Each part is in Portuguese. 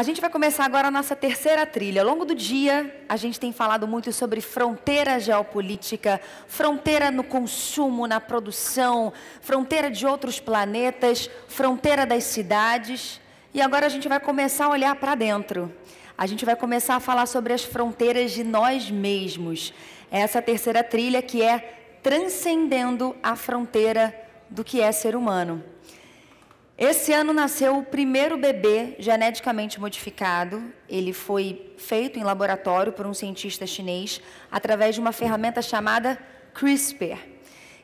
A gente vai começar agora a nossa terceira trilha. Ao longo do dia, a gente tem falado muito sobre fronteira geopolítica, fronteira no consumo, na produção, fronteira de outros planetas, fronteira das cidades. E agora a gente vai começar a olhar para dentro. A gente vai começar a falar sobre as fronteiras de nós mesmos. Essa é terceira trilha que é transcendendo a fronteira do que é ser humano. Esse ano nasceu o primeiro bebê geneticamente modificado. Ele foi feito em laboratório por um cientista chinês através de uma ferramenta chamada CRISPR.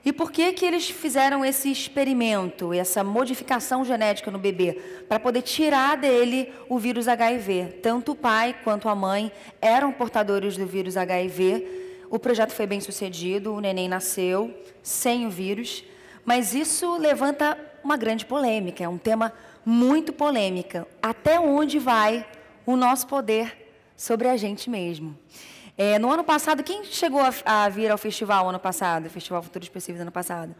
E por que, que eles fizeram esse experimento, essa modificação genética no bebê? Para poder tirar dele o vírus HIV. Tanto o pai quanto a mãe eram portadores do vírus HIV. O projeto foi bem sucedido, o neném nasceu sem o vírus. Mas isso levanta uma grande polêmica, é um tema muito polêmica. Até onde vai o nosso poder sobre a gente mesmo? É, no ano passado, quem chegou a, a, vir ao festival ano passado, Festival Futuro Específico ano passado?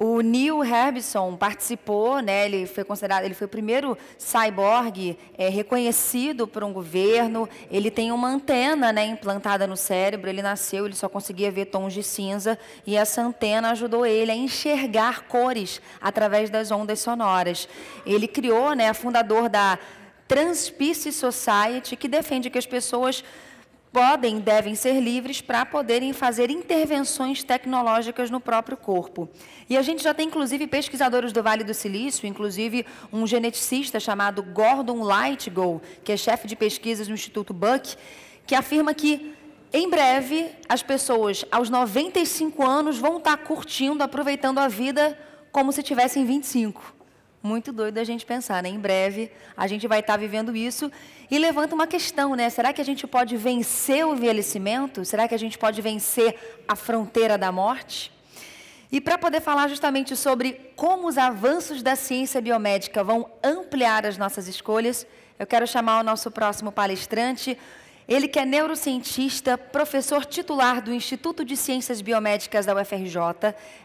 O Neil Herbison participou, né, ele foi considerado, ele foi o primeiro cyborg é, reconhecido por um governo. Ele tem uma antena né, implantada no cérebro, ele nasceu, ele só conseguia ver tons de cinza, e essa antena ajudou ele a enxergar cores através das ondas sonoras. Ele criou, né, fundador da Transpice Society, que defende que as pessoas podem e devem ser livres para poderem fazer intervenções tecnológicas no próprio corpo. E a gente já tem, inclusive, pesquisadores do Vale do Silício, inclusive um geneticista chamado Gordon Lightgold, que é chefe de pesquisas no Instituto Buck, que afirma que em breve as pessoas aos 95 anos vão estar tá curtindo, aproveitando a vida como se tivessem 25. Muito doido a gente pensar, né? Em breve a gente vai estar tá vivendo isso e levanta uma questão, né? Será que a gente pode vencer o envelhecimento? Será que a gente pode vencer a fronteira da morte? E para poder falar justamente sobre como os avanços da ciência biomédica vão ampliar as nossas escolhas, eu quero chamar o nosso próximo palestrante, ele que é neurocientista, professor titular do Instituto de Ciências Biomédicas da UFRJ,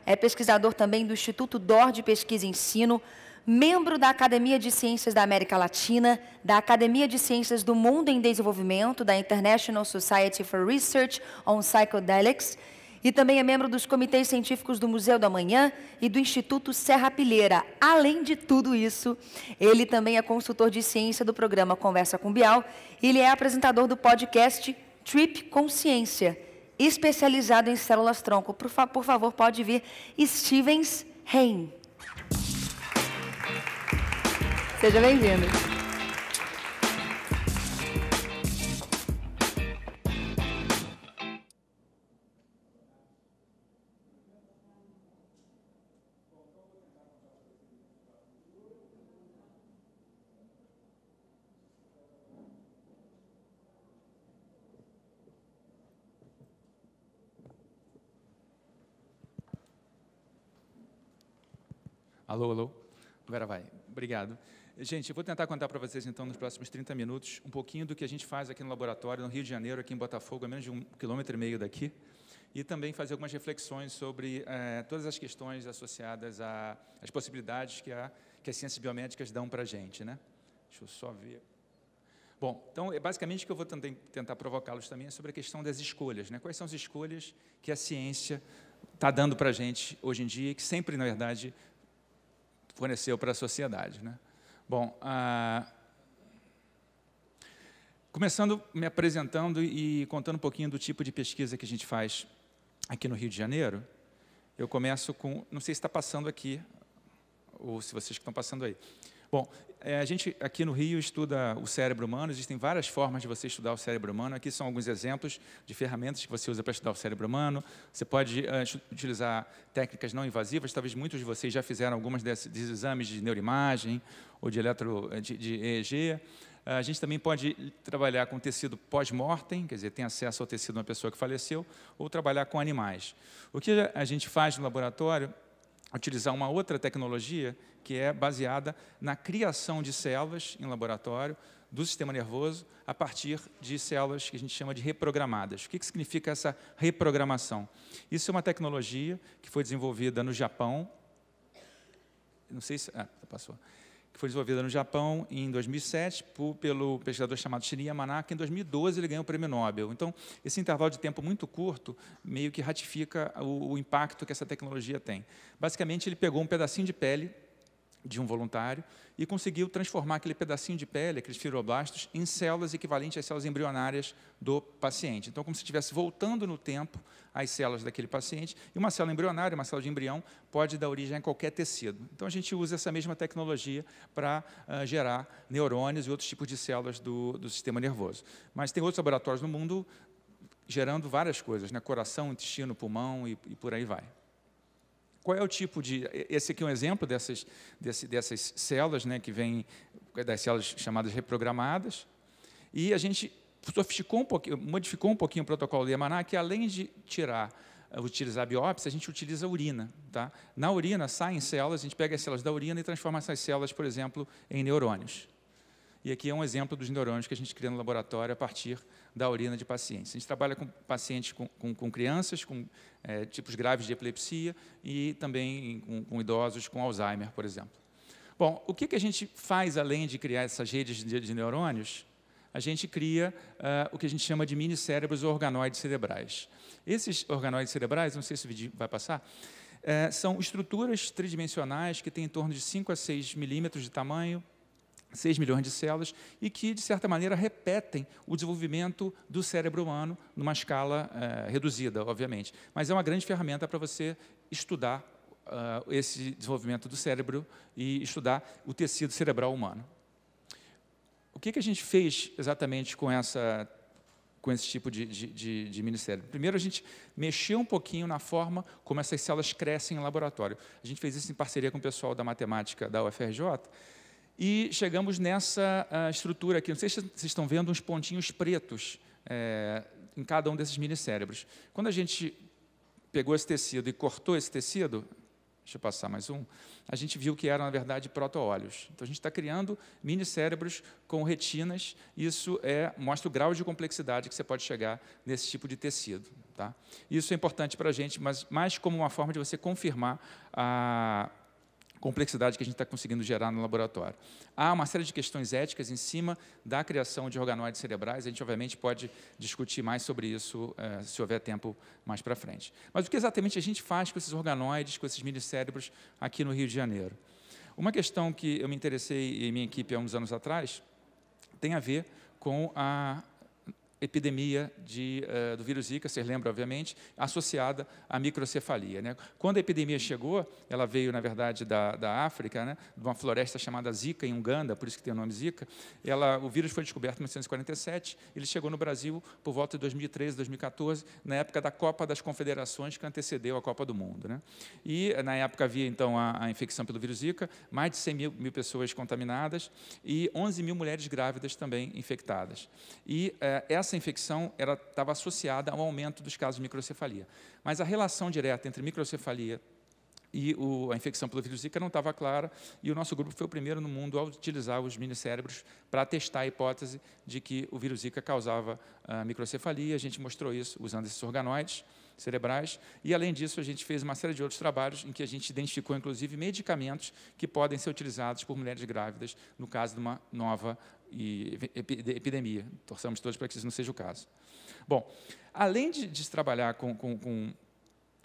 é pesquisador também do Instituto DOR de Pesquisa e Ensino, membro da Academia de Ciências da América Latina, da Academia de Ciências do Mundo em Desenvolvimento, da International Society for Research on Psychedelics, e também é membro dos comitês científicos do Museu da Manhã e do Instituto Serra Pilheira. Além de tudo isso, ele também é consultor de ciência do programa Conversa com Bial e ele é apresentador do podcast Trip Consciência, especializado em células-tronco. Por, fa por favor, pode vir Stevens Hein. Seja bem-vindo. Alô, alô. Agora vai. Obrigado. Gente, eu vou tentar contar para vocês, então, nos próximos 30 minutos, um pouquinho do que a gente faz aqui no laboratório, no Rio de Janeiro, aqui em Botafogo, a menos de um quilômetro e meio daqui, e também fazer algumas reflexões sobre eh, todas as questões associadas às possibilidades que, a, que as ciências biomédicas dão para a gente. Né? Deixa eu só ver. Bom, então, é basicamente o que eu vou tentar provocá-los também é sobre a questão das escolhas. Né? Quais são as escolhas que a ciência está dando para a gente hoje em dia e que sempre, na verdade, forneceu para a sociedade. Né? Bom, ah, começando me apresentando e contando um pouquinho do tipo de pesquisa que a gente faz aqui no Rio de Janeiro, eu começo com, não sei se está passando aqui, ou se vocês que estão passando aí, Bom, é, a gente aqui no Rio estuda o cérebro humano, existem várias formas de você estudar o cérebro humano. Aqui são alguns exemplos de ferramentas que você usa para estudar o cérebro humano. Você pode uh, utilizar técnicas não invasivas, talvez muitos de vocês já fizeram algumas desses, desses exames de neuroimagem ou de, eletro, eh, de, de EEG. Eh, a gente também pode trabalhar com tecido pós-mortem, quer dizer, tem acesso ao tecido de uma pessoa que faleceu, ou trabalhar com animais. O que a gente faz no laboratório utilizar uma outra tecnologia que é baseada na criação de células em laboratório do sistema nervoso a partir de células que a gente chama de reprogramadas. O que, que significa essa reprogramação? Isso é uma tecnologia que foi desenvolvida no Japão. Não sei se. Ah, passou que foi desenvolvida no Japão em 2007 por, pelo pesquisador chamado Shinya Yamanaka. Em 2012 ele ganhou o prêmio Nobel. Então, esse intervalo de tempo muito curto meio que ratifica o, o impacto que essa tecnologia tem. Basicamente, ele pegou um pedacinho de pele de um voluntário e conseguiu transformar aquele pedacinho de pele, aqueles fibroblastos, em células equivalentes às células embrionárias do paciente. Então, como se estivesse voltando no tempo as células daquele paciente, e uma célula embrionária, uma célula de embrião, pode dar origem a qualquer tecido. Então, a gente usa essa mesma tecnologia para uh, gerar neurônios e outros tipos de células do, do sistema nervoso. Mas tem outros laboratórios no mundo gerando várias coisas, né? coração, intestino, pulmão e, e por aí vai. Qual é o tipo de. Esse aqui é um exemplo dessas, desse, dessas células, né, que vêm das células chamadas reprogramadas. E a gente sofisticou um pouquinho, modificou um pouquinho o protocolo do Yamaná, que além de tirar, uh, utilizar a biópsia, a gente utiliza a urina. Tá? Na urina saem células, a gente pega as células da urina e transforma essas células, por exemplo, em neurônios. E aqui é um exemplo dos neurônios que a gente cria no laboratório a partir da urina de pacientes. A gente trabalha com pacientes, com, com, com crianças, com é, tipos graves de epilepsia e também com, com, idosos com Alzheimer, por exemplo. Bom, o que, que a gente faz além de criar essas redes de, de neurônios? a gente cria uh, o que a gente chama de mini cérebros ou organoides cerebrais. Esses organoides cerebrais, não sei se o vídeo vai passar, uh, são estruturas tridimensionais que têm em torno de 5 a 6 milímetros de tamanho, 6 milhões de células e que, de certa maneira, repetem o desenvolvimento do cérebro humano numa escala eh, reduzida, obviamente. Mas é uma grande ferramenta para você estudar uh, esse desenvolvimento do cérebro e estudar o tecido cerebral humano. O que, que a gente fez exatamente com, essa, com esse tipo de, de, de, de minicérebro? Primeiro, a gente mexeu um pouquinho na forma como essas células crescem em laboratório. A gente fez isso em parceria com o pessoal da matemática da UFRJ, e chegamos nessa ah, estrutura aqui. Não sei se vocês estão vendo uns pontinhos pretos é, em cada um desses minicérebros. Quando a gente pegou esse tecido e cortou esse tecido, deixa eu passar mais um, a gente viu que eram, na verdade, protoóleos. Então, a gente está criando minicérebros com retinas, isso é, mostra o grau de complexidade que você pode chegar nesse tipo de tecido. Tá? Isso é importante para a gente, mas mais como uma forma de você confirmar a complexidade que a gente está conseguindo gerar no laboratório. Há uma série de questões éticas em cima da criação de organoides cerebrais, a gente obviamente pode discutir mais sobre isso eh, se houver tempo mais para frente. Mas o que exatamente a gente faz com esses organoides, com esses minicérebros aqui no Rio de Janeiro? Uma questão que eu me interessei e minha equipe há uns anos atrás tem a ver com a epidemia de, uh, do vírus Zika, vocês lembram, obviamente, associada à microcefalia. Né? Quando a epidemia chegou, ela veio, na verdade, da, da África, né? de uma floresta chamada Zika, em Uganda, por isso que tem o nome Zika. Ela, o vírus foi descoberto em 1947, ele chegou no Brasil por volta de 2013, 2014, na época da Copa das Confederações, que antecedeu a Copa do Mundo. Né? E, na época, havia, então, a, a infecção pelo vírus Zika, mais de 100 mil, mil pessoas contaminadas e 11 mil mulheres grávidas também infectadas. E uh, essa essa infecção estava associada a um aumento dos casos de microcefalia. Mas a relação direta entre microcefalia e o, a infecção pelo vírus Zika não estava clara, e o nosso grupo foi o primeiro no mundo a utilizar os minicérebros para testar a hipótese de que o vírus Zika causava ah, microcefalia. A gente mostrou isso usando esses organoides cerebrais, e além disso, a gente fez uma série de outros trabalhos em que a gente identificou, inclusive, medicamentos que podem ser utilizados por mulheres grávidas no caso de uma nova e epidemia. Torçamos todos para que isso não seja o caso. Bom, além de, de trabalhar com, com, com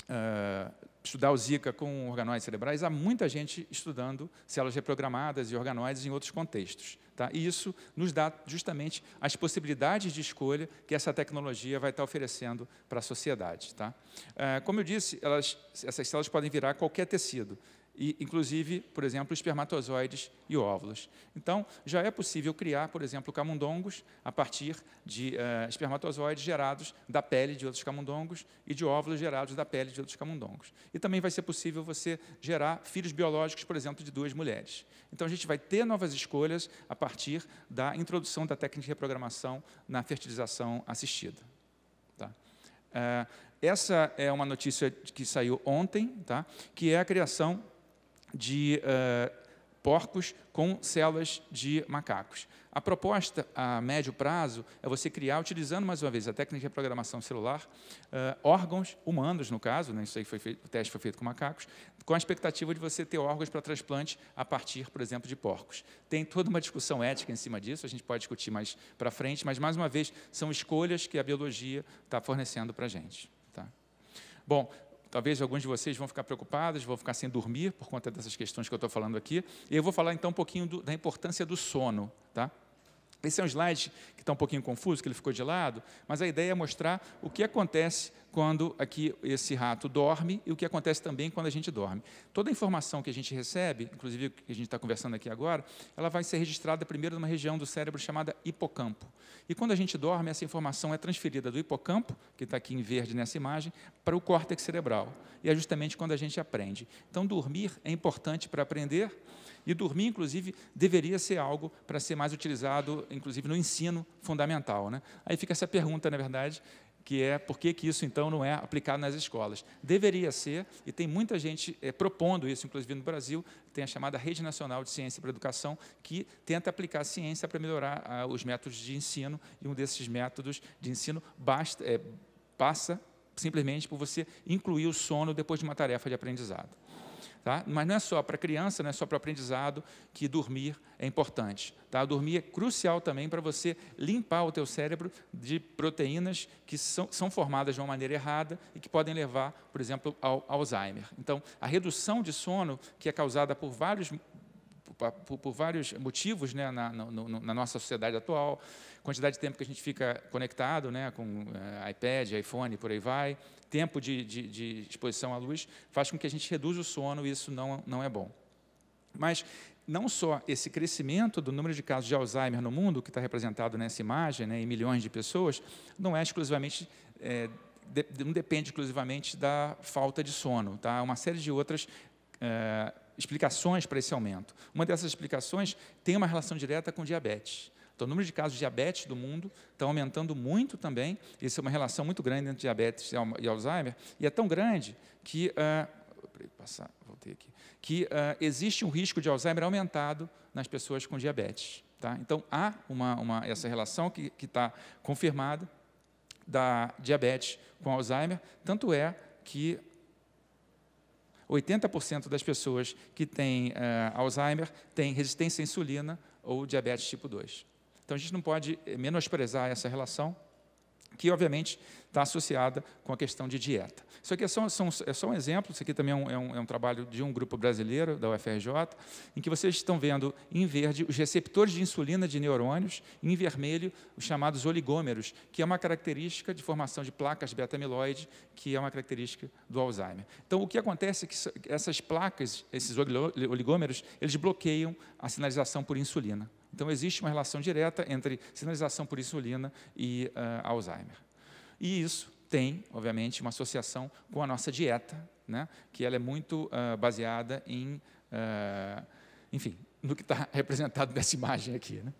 uh, estudar o Zika com organoides cerebrais, há muita gente estudando células reprogramadas e organoides em outros contextos. Tá? E isso nos dá justamente as possibilidades de escolha que essa tecnologia vai estar oferecendo para a sociedade. Tá? Uh, como eu disse, elas, essas células podem virar qualquer tecido, e, inclusive, por exemplo, espermatozoides e óvulos. Então, já é possível criar, por exemplo, camundongos a partir de uh, espermatozoides gerados da pele de outros camundongos e de óvulos gerados da pele de outros camundongos. E também vai ser possível você gerar filhos biológicos, por exemplo, de duas mulheres. Então, a gente vai ter novas escolhas a partir da introdução da técnica de reprogramação na fertilização assistida. Tá? Uh, essa é uma notícia que saiu ontem, tá? que é a criação de uh, porcos com células de macacos. A proposta a médio prazo é você criar, utilizando mais uma vez a técnica de reprogramação celular, uh, órgãos humanos, no caso, né, isso aí foi feito, o teste foi feito com macacos, com a expectativa de você ter órgãos para transplante a partir, por exemplo, de porcos. Tem toda uma discussão ética em cima disso, a gente pode discutir mais para frente, mas, mais uma vez, são escolhas que a biologia está fornecendo para a gente. Tá? Bom, Talvez alguns de vocês vão ficar preocupados, vão ficar sem dormir por conta dessas questões que eu estou falando aqui. E eu vou falar então um pouquinho do, da importância do sono, tá? Esse é um slide que está um pouquinho confuso, que ele ficou de lado, mas a ideia é mostrar o que acontece quando aqui esse rato dorme e o que acontece também quando a gente dorme. Toda a informação que a gente recebe, inclusive o que a gente está conversando aqui agora, ela vai ser registrada primeiro numa região do cérebro chamada hipocampo. E quando a gente dorme, essa informação é transferida do hipocampo, que está aqui em verde nessa imagem, para o córtex cerebral. E é justamente quando a gente aprende. Então, dormir é importante para aprender e dormir, inclusive, deveria ser algo para ser mais utilizado, inclusive, no ensino fundamental. Né? Aí fica essa pergunta, na verdade, que é por que, que isso então não é aplicado nas escolas. Deveria ser, e tem muita gente é, propondo isso, inclusive no Brasil, tem a chamada Rede Nacional de Ciência para a Educação, que tenta aplicar a ciência para melhorar ah, os métodos de ensino, e um desses métodos de ensino basta, é, passa simplesmente por você incluir o sono depois de uma tarefa de aprendizado. Tá? Mas não é só para criança, não é só para o aprendizado que dormir é importante. Tá? Dormir é crucial também para você limpar o teu cérebro de proteínas que são, são, formadas de uma maneira errada e que podem levar, por exemplo, ao Alzheimer. Então, a redução de sono, que é causada por vários por, por vários motivos né, na, no, na, nossa sociedade atual, quantidade de tempo que a gente fica conectado né, com eh, iPad, iPhone, por aí vai, tempo de, de, de, exposição à luz, faz com que a gente reduza o sono e isso não, não é bom. Mas não só esse crescimento do número de casos de Alzheimer no mundo, que está representado nessa imagem, né, em milhões de pessoas, não é exclusivamente é, de, não depende exclusivamente da falta de sono, tá? Uma série de outras eh, explicações para esse aumento. Uma dessas explicações tem uma relação direta com diabetes. Então, o número de casos de diabetes do mundo está aumentando muito também. Isso é uma relação muito grande entre diabetes e Alzheimer. E é tão grande que, ah, passar, voltei aqui, que ah, existe um risco de Alzheimer aumentado nas pessoas com diabetes. Tá? Então, há uma, uma, essa relação que está confirmada da diabetes com Alzheimer. Tanto é que 80% das pessoas que têm uh, Alzheimer têm resistência à insulina ou diabetes tipo 2. Então a gente não pode eh, menosprezar essa relação que obviamente está associada com a questão de dieta. Isso aqui é só, são, é só um exemplo, isso aqui também é um, é, um, é um, trabalho de um grupo brasileiro, da UFRJ, em que vocês estão vendo em verde os receptores de insulina de neurônios, em vermelho os chamados oligômeros, que é uma característica de formação de placas beta-amiloide, que é uma característica do Alzheimer. Então, o que acontece é que essas placas, esses oligômeros, eles bloqueiam a sinalização por insulina. Então, existe uma relação direta entre sinalização por insulina e uh, Alzheimer. E isso tem, obviamente, uma associação com a nossa dieta, né? que ela é muito uh, baseada em, uh, enfim, no que está representado nessa imagem aqui. Né?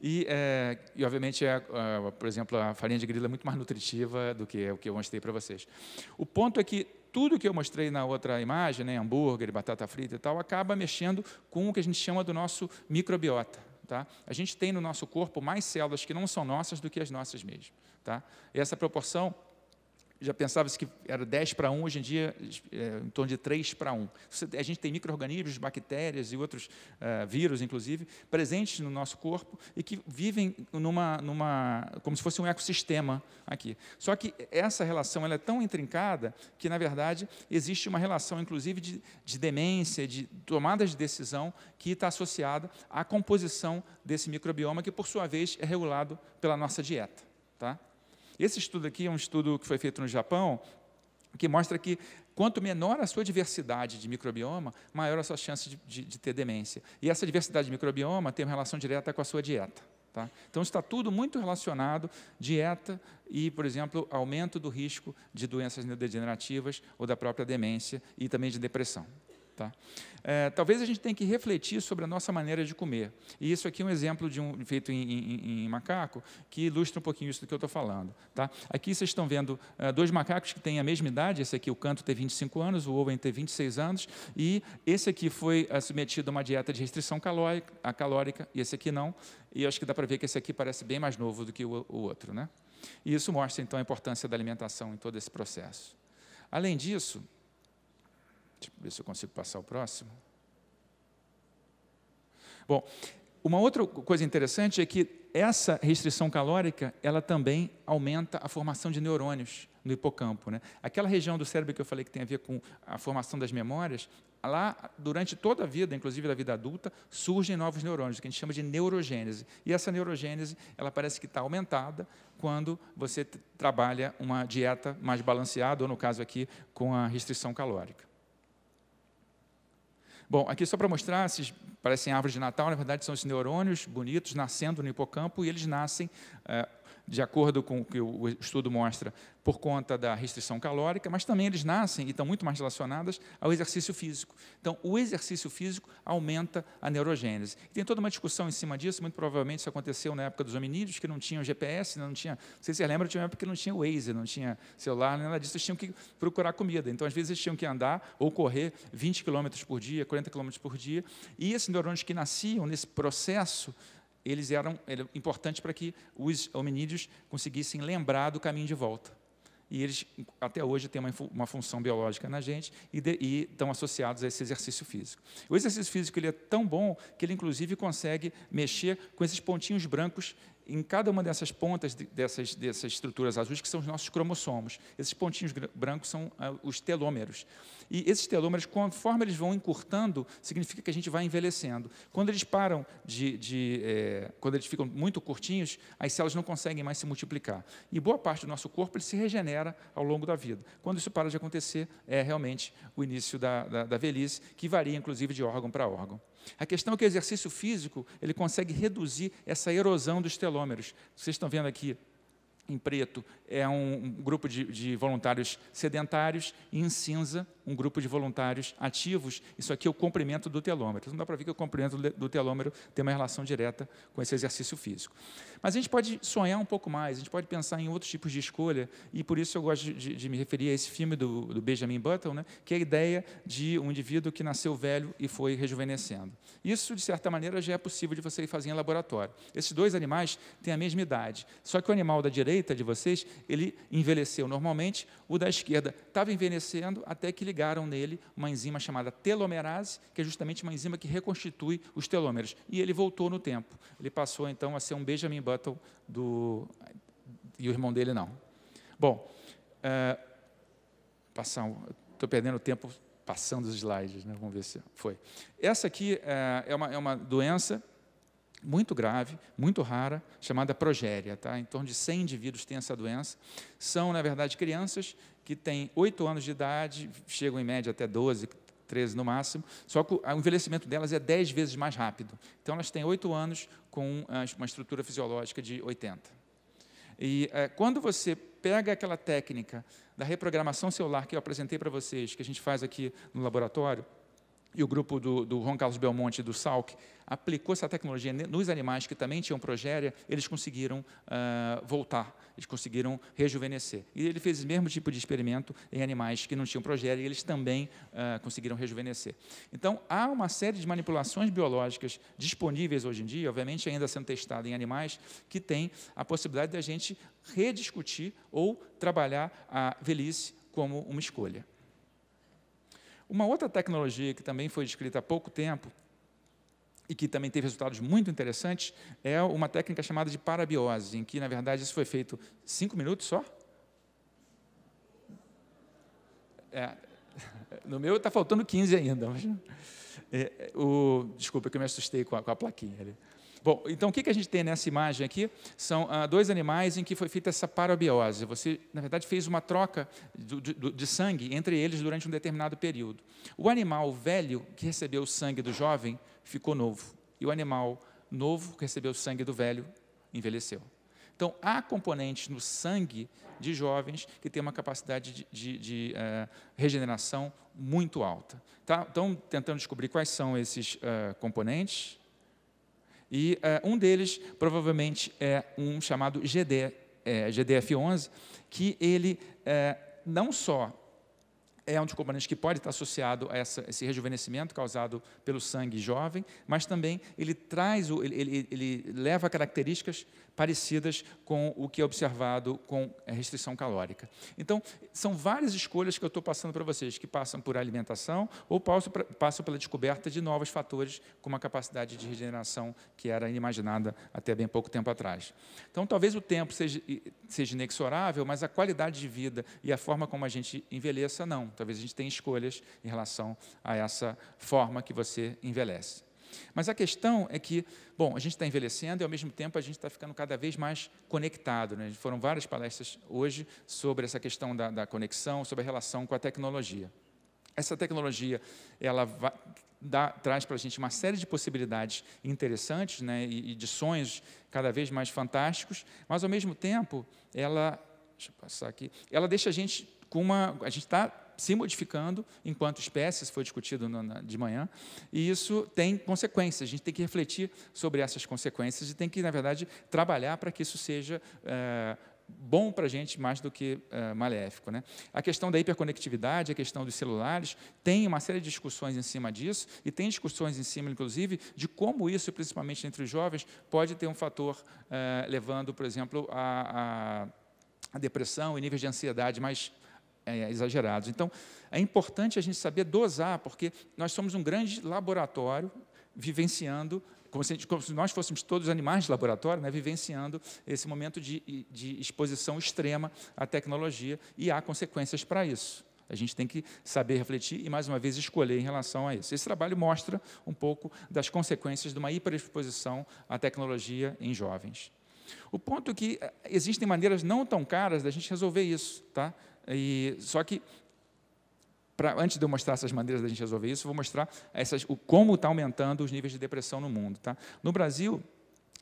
E, é, e, obviamente, é, é, por exemplo, a farinha de grilo é muito mais nutritiva do que o que eu mostrei para vocês. O ponto é que tudo que eu mostrei na outra imagem, né, hambúrguer, batata frita e tal, acaba mexendo com o que a gente chama do nosso microbiota. Tá? A gente tem no nosso corpo mais células que não são nossas do que as nossas mesmas. Tá? E essa proporção já pensava-se que era 10 para 1, hoje em dia é em torno de 3 para 1. A gente tem micro-organismos, bactérias e outros é, vírus, inclusive, presentes no nosso corpo e que vivem numa, numa, como se fosse um ecossistema aqui. Só que essa relação ela é tão intrincada que, na verdade, existe uma relação, inclusive, de, de demência, de tomada de decisão que está associada à composição desse microbioma, que, por sua vez, é regulado pela nossa dieta. Tá? Esse estudo aqui é um estudo que foi feito no Japão, que mostra que quanto menor a sua diversidade de microbioma, maior a sua chance de, de, de ter demência. E essa diversidade de microbioma tem uma relação direta com a sua dieta. Tá? Então está tudo muito relacionado dieta e, por exemplo, aumento do risco de doenças neurodegenerativas ou da própria demência e também de depressão. Tá? É, talvez a gente tenha que refletir sobre a nossa maneira de comer. E isso aqui é um exemplo de um feito em, em, em macaco que ilustra um pouquinho isso do que eu estou falando. Tá? Aqui vocês estão vendo é, dois macacos que têm a mesma idade. Esse aqui, o Canto, tem 25 anos, o Owen tem 26 anos. E esse aqui foi é, submetido a uma dieta de restrição calórica, a calórica e esse aqui não. E acho que dá para ver que esse aqui parece bem mais novo do que o, o outro. Né? E isso mostra, então, a importância da alimentação em todo esse processo. Além disso, Deixa eu ver se eu consigo passar o próximo. Bom, uma outra coisa interessante é que essa restrição calórica, ela também aumenta a formação de neurônios no hipocampo. Né? Aquela região do cérebro que eu falei que tem a ver com a formação das memórias, lá, durante toda a vida, inclusive da vida adulta, surgem novos neurônios, que a gente chama de neurogênese. E essa neurogênese, ela parece que está aumentada quando você trabalha uma dieta mais balanceada, ou no caso aqui, com a restrição calórica. Bom, aqui só para mostrar, esses parecem árvores de Natal, na verdade são os neurônios bonitos nascendo no hipocampo e eles nascem eh, de acordo com o que o estudo mostra, por conta da restrição calórica, mas também eles nascem e estão muito mais relacionadas ao exercício físico. Então, o exercício físico aumenta a neurogênese. tem toda uma discussão em cima disso, muito provavelmente isso aconteceu na época dos hominídeos, que não tinham GPS, né, não tinha, não sei se vocês lembram, tinha uma época que não tinha Waze, não tinha celular, nada disso, eles tinham que procurar comida. Então, às vezes, eles tinham que andar ou correr 20 km por dia, 40 km por dia, e esses neurônios que nasciam nesse processo eles eram importantes para que os hominídeos conseguissem lembrar do caminho de volta. E eles, até hoje, têm uma, uma função biológica na gente e, de, e, estão associados a esse exercício físico. O exercício físico ele é tão bom que ele, inclusive, consegue mexer com esses pontinhos brancos em cada uma dessas pontas dessas, dessas estruturas azuis, que são os nossos cromossomos. Esses pontinhos brancos são ah, os telômeros. E esses telômeros, conforme eles vão encurtando, significa que a gente vai envelhecendo. Quando eles param de. de é, quando eles ficam muito curtinhos, as células não conseguem mais se multiplicar. E boa parte do nosso corpo ele se regenera ao longo da vida. Quando isso para de acontecer, é realmente o início da, da, da velhice, que varia inclusive de órgão para órgão. A questão é que o exercício físico ele consegue reduzir essa erosão dos telômeros. Vocês estão vendo aqui em preto é um, grupo de, de voluntários sedentários e em cinza um grupo de voluntários ativos. Isso aqui é o comprimento do telômero. Não dá para ver que o comprimento do telômero tem uma relação direta com esse exercício físico. Mas a gente pode sonhar um pouco mais, a gente pode pensar em outros tipos de escolha, e por isso eu gosto de, de me referir a esse filme do, do Benjamin Button, né, que é a ideia de um indivíduo que nasceu velho e foi rejuvenescendo. Isso, de certa maneira, já é possível de você fazer em laboratório. Esses dois animais têm a mesma idade, só que o animal da direita de vocês, ele envelheceu normalmente, o da esquerda estava envelhecendo até que ele ligaram nele uma enzima chamada telomerase, que é justamente uma enzima que reconstitui os telômeros. E ele voltou no tempo. Ele passou então a ser um Benjamin Button do e o irmão dele não. Bom, é, passar, estou perdendo tempo passando os slides, né? vamos ver se foi. Essa aqui é, é, uma, é uma doença muito grave, muito rara, chamada progéria. Tá? Em torno de 100 indivíduos têm essa doença. São, na verdade, crianças que tem 8 anos de idade, chegam em média até 12, 13 no máximo, só que o envelhecimento delas é 10 vezes mais rápido. Então, elas têm 8 anos com ah, uma estrutura fisiológica de 80. E é, quando você pega aquela técnica da reprogramação celular que eu apresentei para vocês, que a gente faz aqui no laboratório, e o grupo do, do Juan Carlos Belmonte do Salk aplicou essa tecnologia nos animais que também tinham progéria, eles conseguiram uh, voltar, eles conseguiram rejuvenescer. E ele fez o mesmo tipo de experimento em animais que não tinham progéria e eles também uh, conseguiram rejuvenescer. Então, há uma série de manipulações biológicas disponíveis hoje em dia, obviamente ainda sendo testada em animais, que tem a possibilidade da gente rediscutir ou trabalhar a velhice como uma escolha. Uma outra tecnologia que também foi descrita há pouco tempo e que também teve resultados muito interessantes é uma técnica chamada de parabiose, em que, na verdade, isso foi feito cinco minutos só. É, no meu está faltando 15 ainda. Mas, é, é, o, desculpa que eu me assustei com a, com a plaquinha ali. Bom, então o que a gente tem nessa imagem aqui? São ah, dois animais em que foi feita essa parabiose. Você, na verdade, fez uma troca de, de, de sangue entre eles durante um determinado período. O animal velho que recebeu o sangue do jovem ficou novo. E o animal novo que recebeu o sangue do velho envelheceu. Então, há componentes no sangue de jovens que têm uma capacidade de, de, de uh, regeneração muito alta. Tá? Estão tentando descobrir quais são esses uh, componentes. E eh, um deles, provavelmente, é um chamado GD, é, eh, GDF-11, que ele eh, não só é um dos componentes que pode estar associado a essa, esse rejuvenescimento causado pelo sangue jovem, mas também ele traz, ele, ele, ele leva características parecidas com o que é observado com restrição calórica. Então, são várias escolhas que eu estou passando para vocês, que passam por alimentação ou passam, pra, passam pela descoberta de novos fatores com uma capacidade de regeneração que era inimaginada até bem pouco tempo atrás. Então, talvez o tempo seja, seja inexorável, mas a qualidade de vida e a forma como a gente envelheça, não. Talvez a gente tenha escolhas em relação a essa forma que você envelhece. Mas a questão é que, bom, a gente está envelhecendo e ao mesmo tempo a gente está ficando cada vez mais conectado. Né? Foram várias palestras hoje sobre essa questão da, da, conexão, sobre a relação com a tecnologia. Essa tecnologia, ela vai, dá, traz para a gente uma série de possibilidades interessantes né? e, e de sonhos cada vez mais fantásticos, mas ao mesmo tempo, ela, deixa eu passar aqui, ela deixa a gente com uma, a gente está se modificando enquanto espécies, foi discutido no, na, de manhã, e isso tem consequências. A gente tem que refletir sobre essas consequências e tem que, na verdade, trabalhar para que isso seja é, bom para a gente mais do que é, maléfico. Né? A questão da hiperconectividade, a questão dos celulares, tem uma série de discussões em cima disso, e tem discussões em cima, inclusive, de como isso, principalmente entre os jovens, pode ter um fator é, levando, por exemplo, a, a, a depressão e níveis de ansiedade mais é, é, exagerados. Então, é importante a gente saber dosar, porque nós somos um grande laboratório vivenciando, como se, como se nós fôssemos todos animais de laboratório, né, vivenciando esse momento de, de exposição extrema à tecnologia, e há consequências para isso. A gente tem que saber refletir e, mais uma vez, escolher em relação a isso. Esse trabalho mostra um pouco das consequências de uma hiperexposição à tecnologia em jovens. O ponto é que eh, existem maneiras não tão caras da gente resolver isso, tá? E, só que, pra, antes de eu mostrar essas maneiras da gente resolver isso, vou mostrar essas, o, como está aumentando os níveis de depressão no mundo. Tá? No Brasil,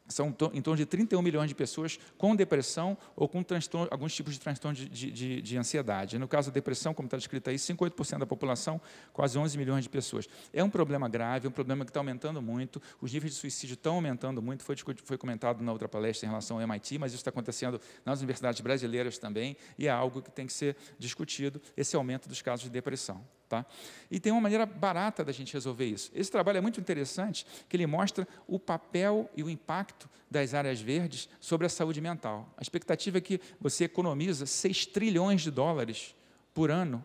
são em torno de 31 milhões de pessoas com depressão ou com alguns tipos de transtorno de, de, de, ansiedade. No caso da depressão, como está descrito aí, 58% da população, quase 11 milhões de pessoas. É um problema grave, é um problema que está aumentando muito, os níveis de suicídio estão aumentando muito, foi, foi comentado na outra palestra em relação ao MIT, mas isso está acontecendo nas universidades brasileiras também, e é algo que tem que ser discutido, esse aumento dos casos de depressão. Tá? E tem uma maneira barata da gente resolver isso. Esse trabalho é muito interessante, que ele mostra o papel e o impacto das áreas verdes sobre a saúde mental. A expectativa é que você economiza 6 trilhões de dólares por ano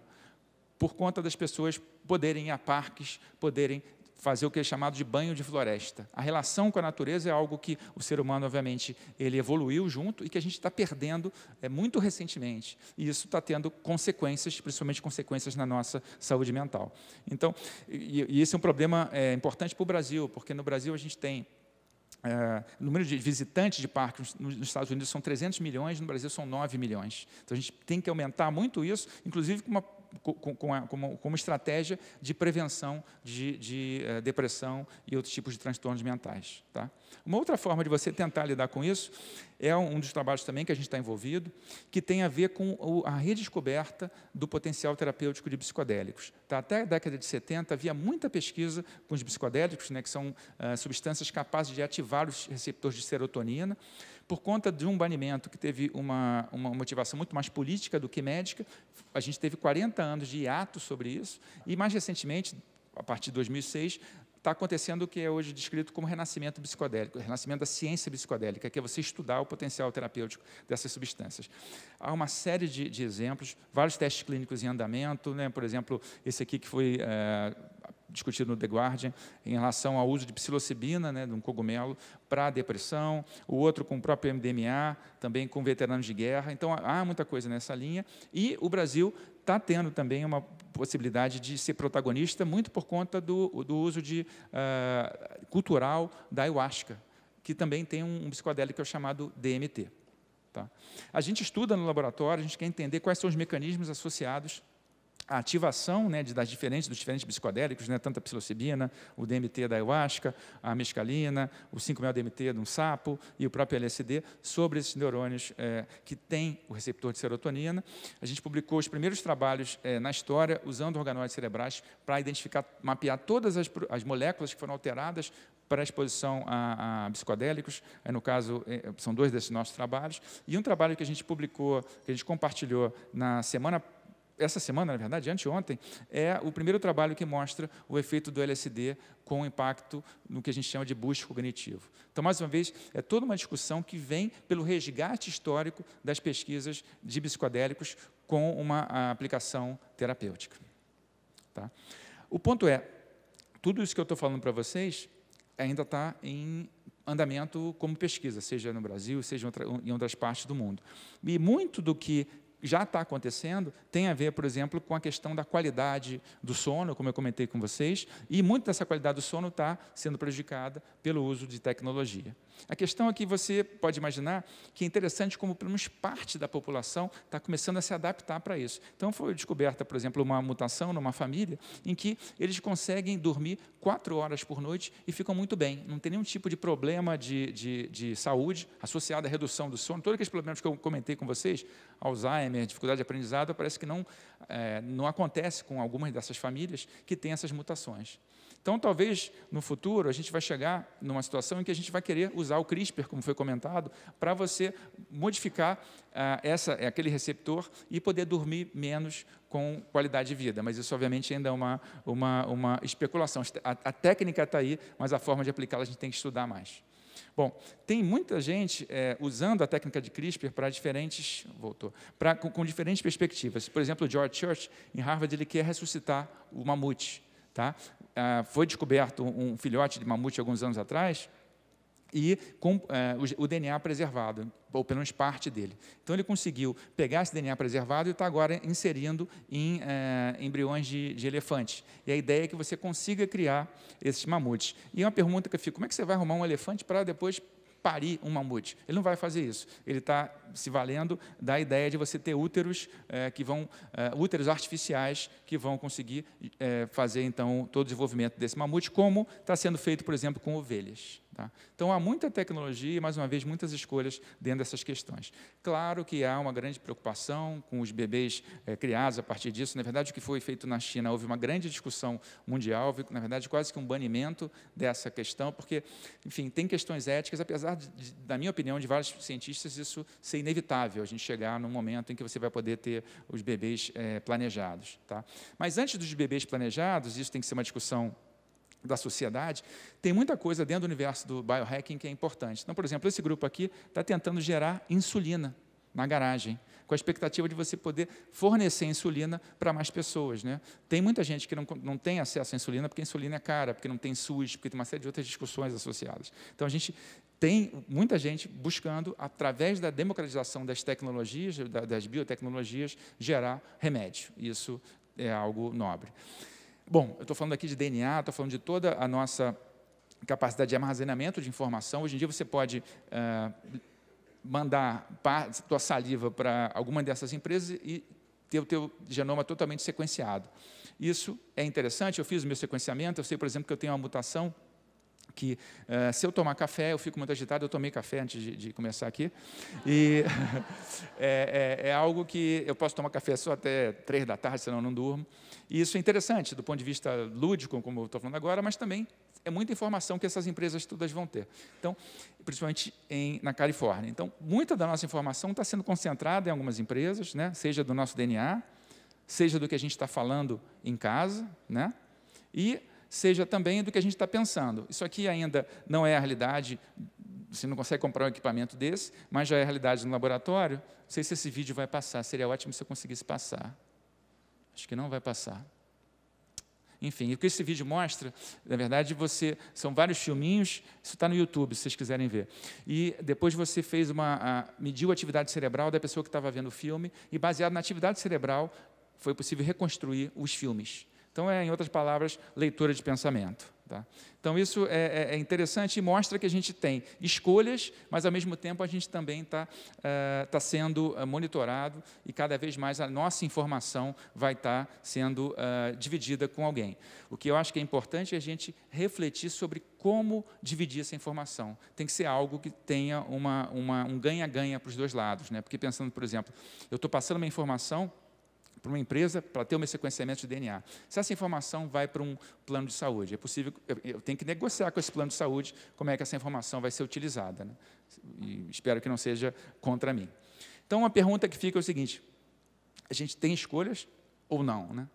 por conta das pessoas poderem ir a parques, poderem fazer o que é chamado de banho de floresta. A relação com a natureza é algo que o ser humano, obviamente, ele evoluiu junto e que a gente está perdendo é, muito recentemente. E isso está tendo consequências, principalmente consequências na nossa saúde mental. Então, e, e esse é um problema é, importante para o Brasil, porque no Brasil a gente tem é, o número de visitantes de parques nos Estados Unidos são 300 milhões, no Brasil são 9 milhões. Então a gente tem que aumentar muito isso, inclusive com uma como, como estratégia de prevenção de, de eh, depressão e outros tipos de transtornos mentais. Tá? Uma outra forma de você tentar lidar com isso é um dos trabalhos também que a gente está envolvido, que tem a ver com a redescoberta do potencial terapêutico de psicodélicos. Tá? Até a década de 70 havia muita pesquisa com os psicodélicos, né, que são uh, substâncias capazes de ativar os receptores de serotonina, por conta de um banimento que teve uma, uma motivação muito mais política do que médica, a gente teve 40 anos de hiato sobre isso, e mais recentemente, a partir de 2006, está acontecendo o que é hoje descrito como renascimento psicodélico, renascimento da ciência psicodélica, que é você estudar o potencial terapêutico dessas substâncias. Há uma série de, de exemplos, vários testes clínicos em andamento, né? por exemplo, esse aqui que foi é, discutido no The Guardian, em relação ao uso de psilocibina, né, de um cogumelo, para depressão, o outro com o próprio MDMA, também com veteranos de guerra. Então, há muita coisa nessa linha. E o Brasil está tendo também uma possibilidade de ser protagonista, muito por conta do, do uso de, uh, cultural da ayahuasca, que também tem um, psicodélico que é chamado DMT. Tá? A gente estuda no laboratório, a gente quer entender quais são os mecanismos associados a ativação né, de, das diferentes, dos diferentes psicodélicos, né, tanto a psilocibina, o DMT da ayahuasca, a mescalina, o 5-mel-DMT de um sapo e o próprio LSD, sobre esses neurônios é, que têm o receptor de serotonina. A gente publicou os primeiros trabalhos é, na história usando organoides cerebrais para identificar, mapear todas as, as moléculas que foram alteradas para a exposição a, a psicodélicos, é, no caso é, são dois desses nossos trabalhos, e um trabalho que a gente publicou, que a gente compartilhou na semana passada, essa semana, na verdade, anteontem, é o primeiro trabalho que mostra o efeito do LSD com o impacto no que a gente chama de boost cognitivo. Então, mais uma vez, é toda uma discussão que vem pelo resgate histórico das pesquisas de psicodélicos com uma aplicação terapêutica. Tá? O ponto é, tudo isso que eu estou falando para vocês ainda está em andamento como pesquisa, seja no Brasil, seja em outras partes do mundo. E muito do que já está acontecendo tem a ver, por exemplo, com a questão da qualidade do sono, como eu comentei com vocês, e muito dessa qualidade do sono está sendo prejudicada pelo uso de tecnologia. A questão é que você pode imaginar que é interessante como pelo menos parte da população está começando a se adaptar para isso. Então foi descoberta, por exemplo, uma mutação numa família em que eles conseguem dormir quatro horas por noite e ficam muito bem. Não tem nenhum tipo de problema de, de, de saúde associado à redução do sono. Todos aqueles problemas que eu comentei com vocês, Alzheimer, dificuldade de aprendizado, parece que não, é, não acontece com algumas dessas famílias que têm essas mutações. Então, talvez no futuro a gente vai chegar numa situação em que a gente vai querer usar o CRISPR, como foi comentado, para você modificar ah, essa, é, aquele receptor e poder dormir menos com qualidade de vida. Mas isso, obviamente, ainda é uma, uma, uma especulação. A, a técnica está aí, mas a forma de aplicá-la a gente tem que estudar mais. Bom, tem muita gente é, usando a técnica de CRISPR para diferentes, voltou, pra, com, com, diferentes perspectivas. Por exemplo, George Church, em Harvard, ele quer ressuscitar o mamute. Tá? Ah, foi descoberto um filhote de mamute alguns anos atrás e com eh, o, DNA preservado, ou pelo menos parte dele. Então ele conseguiu pegar esse DNA preservado e está agora inserindo em eh, embriões de, de elefantes. E a ideia é que você consiga criar esses mamutes. E é uma pergunta que eu fico, como é que você vai arrumar um elefante para depois parir um mamute. Ele não vai fazer isso. Ele está se valendo da ideia de você ter úteros é, que vão, é, úteros artificiais que vão conseguir é, fazer então todo o desenvolvimento desse mamute, como está sendo feito, por exemplo, com ovelhas. Tá? Então há muita tecnologia e, mais uma vez, muitas escolhas dentro dessas questões. Claro que há uma grande preocupação com os bebês é, criados a partir disso. Na verdade, o que foi feito na China, houve uma grande discussão mundial, na verdade, quase que um banimento dessa questão, porque, enfim, tem questões éticas, apesar, de, de, na minha opinião, de vários cientistas, isso ser inevitável, a gente chegar num momento em que você vai poder ter os bebês é, planejados. Tá? Mas antes dos bebês planejados, isso tem que ser uma discussão da sociedade, tem muita coisa dentro do universo do biohacking que é importante. Então, por exemplo, esse grupo aqui está tentando gerar insulina na garagem, com a expectativa de você poder fornecer insulina para mais pessoas. Né? Tem muita gente que não, não tem acesso à insulina porque a insulina é cara, porque não tem SUS, porque tem uma série de outras discussões associadas. Então, a gente tem muita gente buscando, através da democratização das tecnologias, das biotecnologias, gerar remédio. Isso é algo nobre. Bom, eu estou falando aqui de DNA, estou falando de toda a nossa capacidade de armazenamento de informação. Hoje em dia você pode eh, mandar parte da saliva para alguma dessas empresas e ter o teu genoma totalmente sequenciado. Isso é interessante, eu fiz o meu sequenciamento, eu sei, por exemplo, que eu tenho uma mutação que uh, se eu tomar café, eu fico muito agitado. Eu tomei café antes de, de começar aqui. E é, é, é, algo que eu posso tomar café só até três da tarde, senão eu não durmo. E isso é interessante do ponto de vista lúdico, como eu estou falando agora, mas também é muita informação que essas empresas todas vão ter. Então, principalmente em, na Califórnia. Então, muita da nossa informação está sendo concentrada em algumas empresas, né? seja do nosso DNA, seja do que a gente está falando em casa, né? E seja também do que a gente está pensando. Isso aqui ainda não é a realidade, você não consegue comprar um equipamento desse, mas já é a realidade no laboratório. Não sei se esse vídeo vai passar, seria ótimo se eu conseguisse passar. Acho que não vai passar. Enfim, o que esse vídeo mostra, na verdade, você são vários filminhos, isso está no YouTube, se vocês quiserem ver. E depois você fez uma a, mediu a atividade cerebral da pessoa que estava vendo o filme e baseado na atividade cerebral foi possível reconstruir os filmes. Então, é, em outras palavras, leitura de pensamento. Tá? Então, isso é, é, é, interessante e mostra que a gente tem escolhas, mas, ao mesmo tempo, a gente também está é, tá sendo é, monitorado e, cada vez mais, a nossa informação vai estar tá sendo dividida com alguém. O que eu acho que é importante é a gente refletir sobre como dividir essa informação. Tem que ser algo que tenha uma, uma um ganha-ganha para os dois lados. Né? Porque, pensando, por exemplo, eu estou passando uma informação para uma empresa para ter um sequenciamento de DNA. Se essa informação vai para um plano de saúde, é possível, eu tenho que negociar com esse plano de saúde como é que essa informação vai ser utilizada. Né? espero que não seja contra mim. Então, uma pergunta que fica é o seguinte: a gente tem escolhas ou não? Né?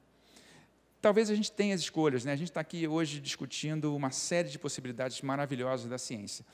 Talvez a gente tenha as escolhas. Né? A gente está aqui hoje discutindo uma série de possibilidades maravilhosas da ciência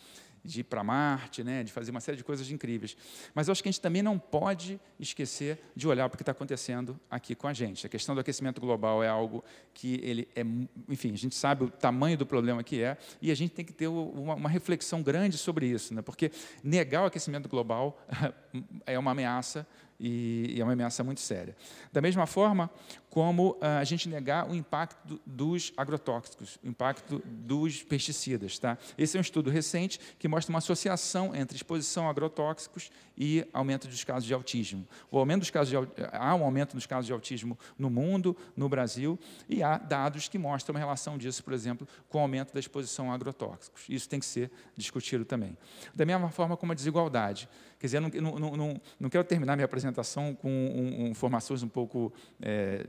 de ir para Marte, né, de fazer uma série de coisas incríveis. Mas eu acho que a gente também não pode esquecer de olhar para o que está acontecendo aqui com a gente. A questão do aquecimento global é algo que ele é, enfim, a gente sabe o tamanho do problema que é e a gente tem que ter uma, uma reflexão grande sobre isso, né, porque negar o aquecimento global é uma ameaça e, e é uma ameaça muito séria. Da mesma forma, como ah, a gente negar o impacto dos agrotóxicos, o impacto dos pesticidas. Tá? Esse é um estudo recente que mostra uma associação entre exposição a agrotóxicos e aumento dos casos de autismo. O aumento dos casos de, ah, há um aumento dos casos de autismo no mundo, no Brasil, e há dados que mostram uma relação disso, por exemplo, com o aumento da exposição a agrotóxicos. Isso tem que ser discutido também. Da mesma forma como a desigualdade. Quer dizer, não, não, não, não quero terminar minha apresentação apresentação com um, um, informações um pouco é,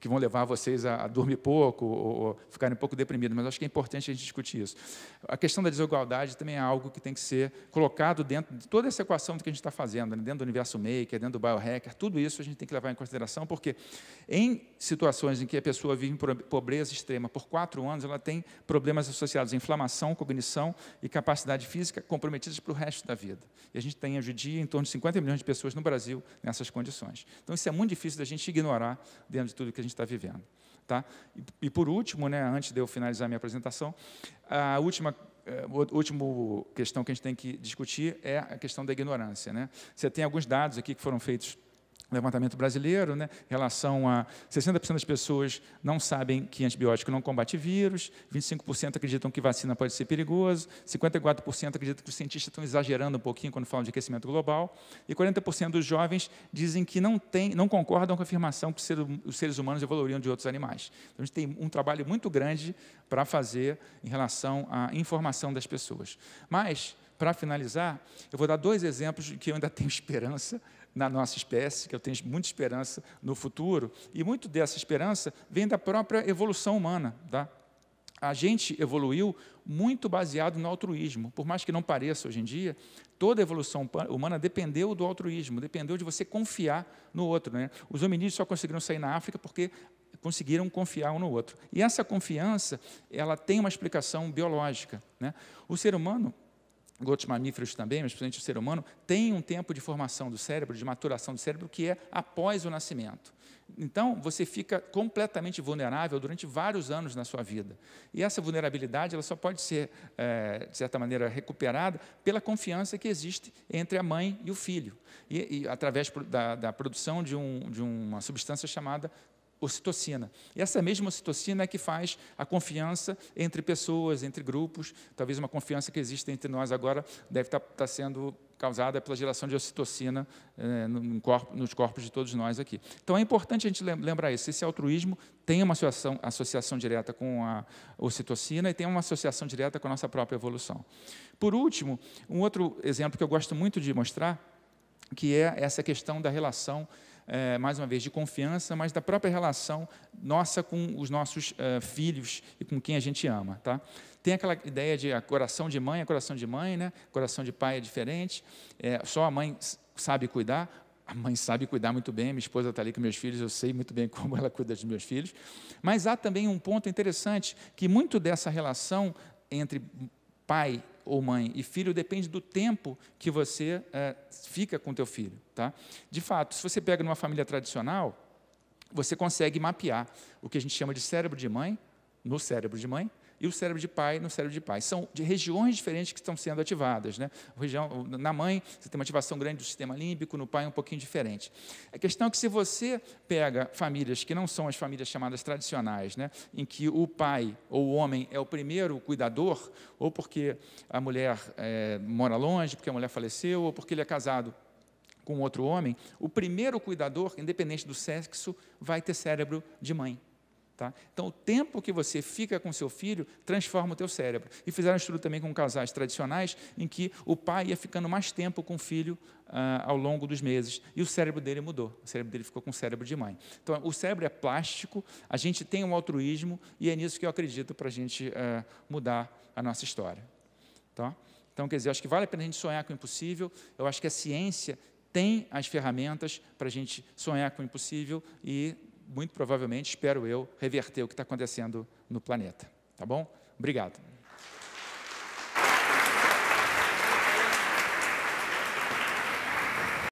que vão levar vocês a, a dormir pouco ou, ou ficarem um pouco deprimidos, mas acho que é importante a gente discutir isso. A questão da desigualdade também é algo que tem que ser colocado dentro de toda essa equação que a gente está fazendo, né? dentro do universo maker, dentro do biohacker, tudo isso a gente tem que levar em consideração, porque em situações em que a pessoa vive em pobreza extrema por quatro anos, ela tem problemas associados à inflamação, cognição e capacidade física comprometidas para o resto da vida. E a gente tem hoje em dia em torno de 50 milhões de pessoas no Brasil nessas condições. Então isso é muito difícil da gente ignorar dentro de tudo que a gente está vivendo. Tá? E, e, por último, né, antes de eu finalizar minha apresentação, a última a eh, última questão que a gente tem que discutir é a questão da ignorância. Né? Você tem alguns dados aqui que foram feitos levantamento brasileiro, né, em relação a 60% das pessoas não sabem que antibiótico não combate vírus, 25% acreditam que vacina pode ser perigoso, 54% acreditam que os cientistas estão exagerando um pouquinho quando falam de aquecimento global, e 40% dos jovens dizem que não, tem, não concordam com a afirmação que hum, os seres humanos evoluiriam de outros animais. Então, a gente tem um trabalho muito grande para fazer em relação à informação das pessoas. Mas, para finalizar, eu vou dar dois exemplos que eu ainda tenho esperança na nossa espécie, que eu tenho muita esperança no futuro, e muito dessa esperança vem da própria evolução humana. Tá? A gente evoluiu muito baseado no altruísmo. Por mais que não pareça hoje em dia, toda a evolução humana dependeu do altruísmo, dependeu de você confiar no outro. Né? Os hominídeos só conseguiram sair na África porque conseguiram confiar um no outro. E essa confiança, ela tem uma explicação biológica. Né? O ser humano, outros mamíferos também, mas principalmente o ser humano, tem um tempo de formação do cérebro, de maturação do cérebro, que é após o nascimento. Então, você fica completamente vulnerável durante vários anos na sua vida. E essa vulnerabilidade ela só pode ser, é, de certa maneira, recuperada pela confiança que existe entre a mãe e o filho, e, e através da, da produção de, um, de uma substância chamada ocitocina. E essa mesma ocitocina é que faz a confiança entre pessoas, entre grupos. Talvez uma confiança que existe entre nós agora deve estar, tá, estar tá sendo causada pela geração de ocitocina eh, no corpo, nos corpos de todos nós aqui. Então é importante a gente lembrar isso. Esse altruísmo tem uma associação, associação direta com a ocitocina e tem uma associação direta com a nossa própria evolução. Por último, um outro exemplo que eu gosto muito de mostrar, que é essa questão da relação é, mais uma vez, de confiança, mas da própria relação nossa com os nossos é, filhos e com quem a gente ama. Tá? Tem aquela ideia de coração de mãe é coração de mãe, né? coração de pai é diferente, é, só a mãe sabe cuidar, a mãe sabe cuidar muito bem, minha esposa está ali com meus filhos, eu sei muito bem como ela cuida dos meus filhos. Mas há também um ponto interessante, que muito dessa relação entre pai ou mãe e filho depende do tempo que você é, fica com teu filho, tá? De fato, se você pega numa família tradicional, você consegue mapear o que a gente chama de cérebro de mãe, no cérebro de mãe, e o cérebro de pai no cérebro de pai. São de regiões diferentes que estão sendo ativadas. Né? Região, na mãe, você tem uma ativação grande do sistema límbico, no pai é um pouquinho diferente. A questão é que se você pega famílias que não são as famílias chamadas tradicionais, né? em que o pai ou o homem é o primeiro cuidador, ou porque a mulher é, mora longe, porque a mulher faleceu, ou porque ele é casado com outro homem, o primeiro cuidador, independente do sexo, vai ter cérebro de mãe. Tá? Então, o tempo que você fica com seu filho transforma o teu cérebro. E fizeram um estudo também com casais tradicionais, em que o pai ia ficando mais tempo com o filho ah, ao longo dos meses, e o cérebro dele mudou, o cérebro dele ficou com o cérebro de mãe. Então, o cérebro é plástico, a gente tem um altruísmo, e é nisso que eu acredito para a gente ah, mudar a nossa história. Tá? Então, quer dizer, acho que vale a pena a gente sonhar com o impossível, eu acho que a ciência tem as ferramentas para a gente sonhar com o impossível e muito provavelmente, espero eu, reverter o que está acontecendo no planeta. Tá bom? Obrigado.